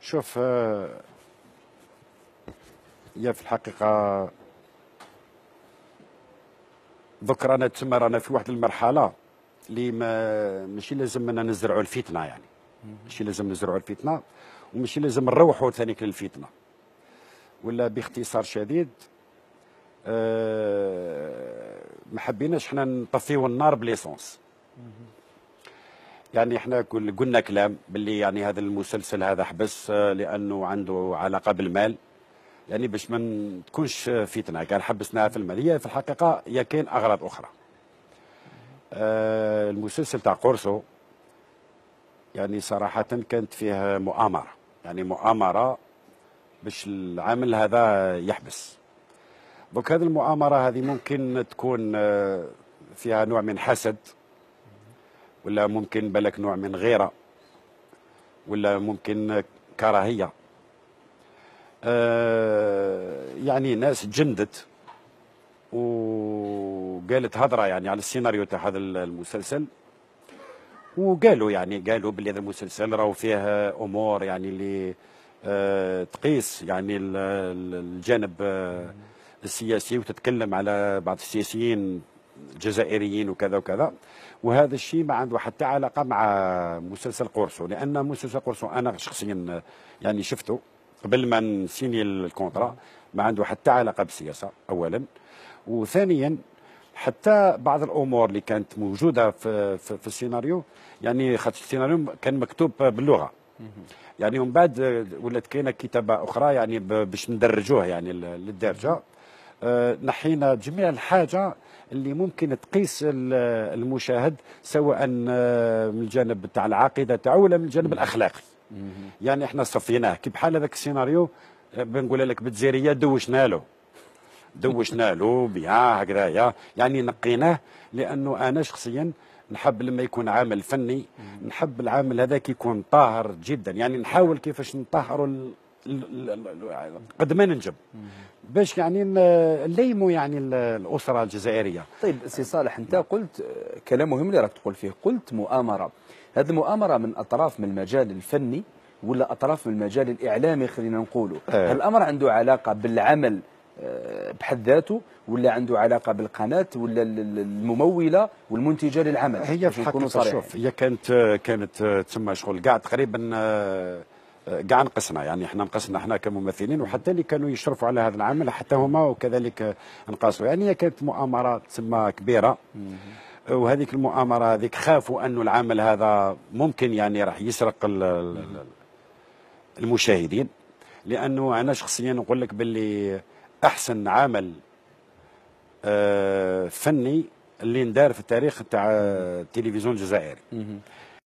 شوف هي آه، في الحقيقه دوك رانا تما رانا في واحد المرحله اللي ما ماشي لازم نزرعوا الفتنه يعني ماشي لازم نزرعوا الفتنه وماشي لازم نروحوا ثاني للفتنه ولا باختصار شديد أه ما حبيناش حنا نطفيو النار بليسونس يعني احنا قلنا كلام باللي يعني هذا المسلسل هذا حبس آه، لانه عنده علاقه بالمال يعني باش ما تكونش فتنه كان حبسناها في المال هي في الحقيقه هي كان اغراض اخرى آه المسلسل تاع قرصو يعني صراحه كانت فيه مؤامره يعني مؤامره باش العامل هذا يحبس دوك هذه المؤامره هذه ممكن تكون آه، فيها نوع من حسد ولا ممكن بالك نوع من غيره ولا ممكن كراهيه آه يعني ناس جندت وقالت هضره يعني على السيناريو تاع هذا المسلسل وقالوا يعني قالوا بلي هذا المسلسل راهو فيه امور يعني اللي آه تقيس يعني الجانب آه، السياسي وتتكلم على بعض السياسيين جزائريين وكذا وكذا وهذا الشيء ما عنده حتى علاقه مع مسلسل قرصو لان مسلسل قرصو انا شخصيا يعني شفته قبل ما نسيني الكونترا ما عنده حتى علاقه بالسياسه اولا وثانيا حتى بعض الامور اللي كانت موجوده في في, في السيناريو يعني خاطر السيناريو كان مكتوب باللغه يعني من بعد ولات كاينه كتابه اخرى يعني باش ندرجوه يعني للدارجه آه، نحينا جميع الحاجه اللي ممكن تقيس المشاهد سواء آه، من الجانب تاع العقيده تاعو ولا من الجانب الاخلاقي يعني احنا صفيناه كي بحال هذاك السيناريو آه، بنقول لك بالجزيرية دوشنا له دوشنا له بها هكذايا يعني نقيناه لانه انا شخصيا نحب لما يكون عامل فني نحب العامل هذاك يكون طاهر جدا يعني نحاول كيفاش نطهروا قد ما ننجم باش يعني نليموا يعني الاسره الجزائريه. طيب سي صالح انت قلت آه، كلام مهم اللي راك تقول فيه، قلت مؤامره. هذه المؤامره من اطراف من المجال الفني ولا اطراف من المجال الاعلامي خلينا نقولوا، آه. هل الامر عنده علاقه بالعمل آه، بحد ذاته ولا عنده علاقه بالقناه ولا المموله والمنتجه للعمل هي في الحقيقه شوف هي كانت كانت تسمى شغل قاعد تقريبا كاع نقصنا يعني احنا نقصنا احنا كممثلين وحتى اللي كانوا يشرفوا على هذا العمل حتى هما وكذلك نقصوا يعني هي كانت مؤامره تسمى كبيره وهذيك المؤامره هذيك خافوا انه العمل هذا ممكن يعني راح يسرق المشاهدين لانه انا شخصيا نقول لك باللي احسن عمل آه، فني اللي ندار في التاريخ تاع التلفزيون الجزائري